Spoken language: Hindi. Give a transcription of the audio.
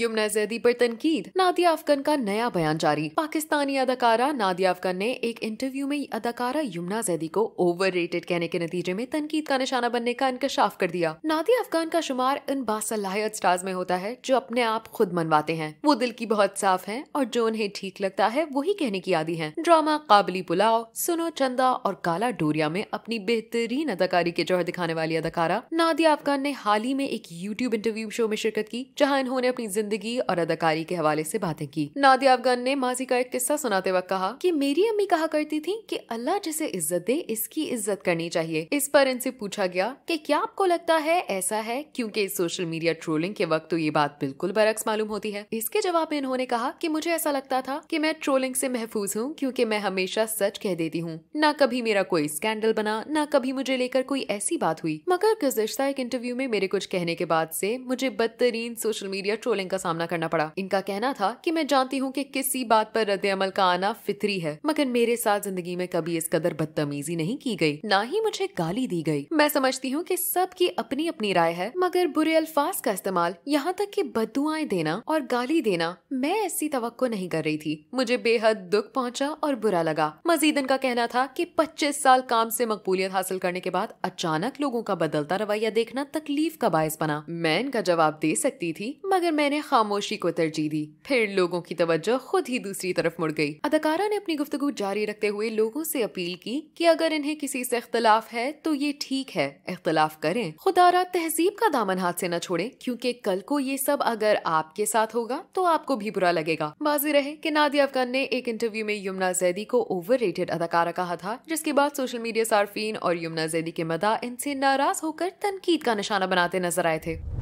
यमुना जैदी पर तनकीद नादिया अफगन का नया बयान जारी पाकिस्तानी अदाकारा नादिया अफगन ने एक इंटरव्यू में अदाकारा यमुना जैदी को ओवर कहने के नतीजे में तनकीद का निशाना बनने का इंकशाफ कर दिया नादिया अफगान का शुमार इन बासलाहत स्टार्स में होता है जो अपने आप खुद मनवाते हैं वो दिल की बहुत साफ है और जो उन्हें ठीक लगता है वही कहने की आदि है ड्रामा काबली पुलाव सुनो चंदा और काला डोरिया में अपनी बेहतरीन अदाकारी के जौहर दिखाने वाली अदाकारा नादिया अफगान ने हाल ही में एक यूट्यूब इंटरव्यू शो में शिरकत की जहाँ इन्होंने अपनी जिंदगी और अदाकारी के हवाले से बातें की नादिया अफगान ने माजी का एक किस्सा सुनाते वक्त कहा कि मेरी अम्मी कहा करती थी कि अल्लाह जिसे इज्जत दे इसकी इज्जत करनी चाहिए इस पर इनसे पूछा गया कि क्या आपको लगता है ऐसा है क्योंकि सोशल मीडिया ट्रोलिंग के वक्त तो ये बात बिल्कुल बरक्स मालूम होती है इसके जवाब में इन्होंने कहा कि मुझे ऐसा लगता था कि मैं ट्रोलिंग से महफूज हूँ क्योंकि मैं हमेशा सच कह देती हूँ न कभी मेरा कोई स्कैंडल बना न कभी मुझे लेकर कोई ऐसी बात हुई मगर गुजश्ता एक इंटरव्यू में मेरे कुछ कहने के बाद से मुझे बदतरीन सोशल मीडिया ट्रोलिंग का सामना करना पड़ा इनका कहना था कि मैं जानती हूँ कि किसी बात पर रद्द अमल का आना फितरी है मगर मेरे साथ जिंदगी में कभी इस कदर बदतमीजी नहीं की गई ना ही मुझे गाली दी गई मैं समझती हूँ की सबकी अपनी अपनी राय है मगर बुरे अल्फाज का इस्तेमाल यहाँ तक की बदुआएं देना और गाली देना मैं ऐसी तो नहीं कर रही थी मुझे बेहद दुख पहुँचा और बुरा लगा मजीद इनका कहना था की पच्चीस साल काम ऐसी मकबूलियत हासिल करने के बाद अचानक लोगों का बदलता रवैया देखना तकलीफ का बायस बना मैं इनका जवाब दे सकती थी मगर मैंने खामोशी को तरजीह दी फिर लोगों की तवज्जो खुद ही दूसरी तरफ मुड़ गई अदाकारा ने अपनी गुफ्तगु जारी रखते हुए लोगों से अपील की कि अगर इन्हें किसी से इख्तलाफ है तो ये ठीक है इख्तलाफ करें खुदारा तहजीब का दामन हाथ से न छोड़े क्योंकि कल को ये सब अगर आपके साथ होगा तो आपको भी बुरा लगेगा बाजी रहे कि नादिया अफगान ने एक इंटरव्यू में यमुना जैदी को ओवर रेटेड अदाकारा कहा था जिसके बाद सोशल मीडिया सार्फिन और यमुना जैदी के मदा इनसे नाराज होकर तनकीद का निशाना बनाते नजर आए थे